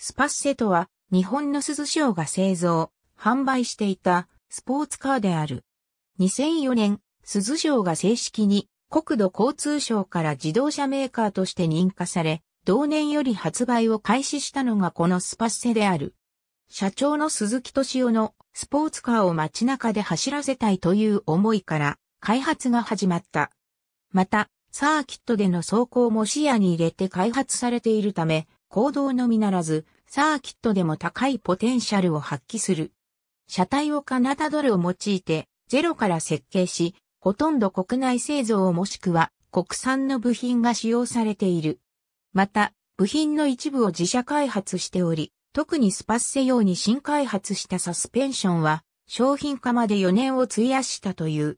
スパッセとは、日本の鈴潮が製造、販売していたスポーツカーである。2004年、鈴潮が正式に国土交通省から自動車メーカーとして認可され、同年より発売を開始したのがこのスパッセである。社長の鈴木敏夫のスポーツカーを街中で走らせたいという思いから開発が始まった。また、サーキットでの走行も視野に入れて開発されているため、行動のみならず、サーキットでも高いポテンシャルを発揮する。車体をカナダドルを用いて、ゼロから設計し、ほとんど国内製造もしくは国産の部品が使用されている。また、部品の一部を自社開発しており、特にスパッセ用に新開発したサスペンションは、商品化まで4年を費やしたという。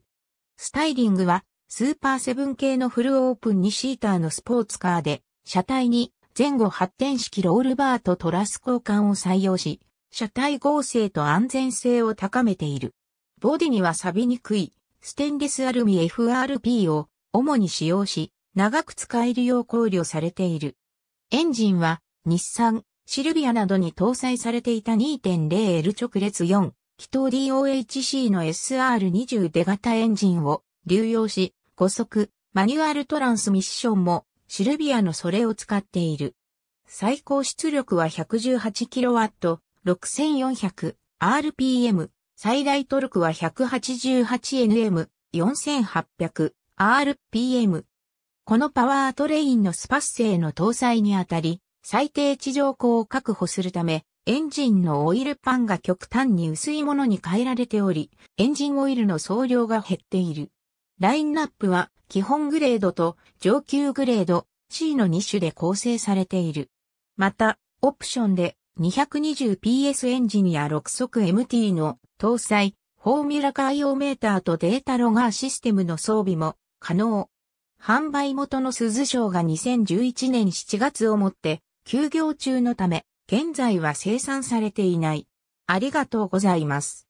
スタイリングは、スーパーセブン系のフルオープン2シーターのスポーツカーで、車体に前後発展式ロールバーとトラス交換を採用し、車体合成と安全性を高めている。ボディには錆びにくいステンレスアルミ FRP を主に使用し、長く使えるよう考慮されている。エンジンは日産、シルビアなどに搭載されていた 2.0L 直列4、気筒 DOHC の SR20 出型エンジンを流用し、5速、マニュアルトランスミッションもシルビアのそれを使っている。最高出力は 118kW、6400rpm、最大トルクは 188nm、4800rpm。このパワートレインのスパッセの搭載にあたり、最低地上高を確保するため、エンジンのオイルパンが極端に薄いものに変えられており、エンジンオイルの総量が減っている。ラインナップは基本グレードと上級グレード C の2種で構成されている。また、オプションで 220PS エンジニア6速 MT の搭載、フォーミュラカイオメーターとデータロガーシステムの装備も可能。販売元の鈴賞が2011年7月をもって休業中のため、現在は生産されていない。ありがとうございます。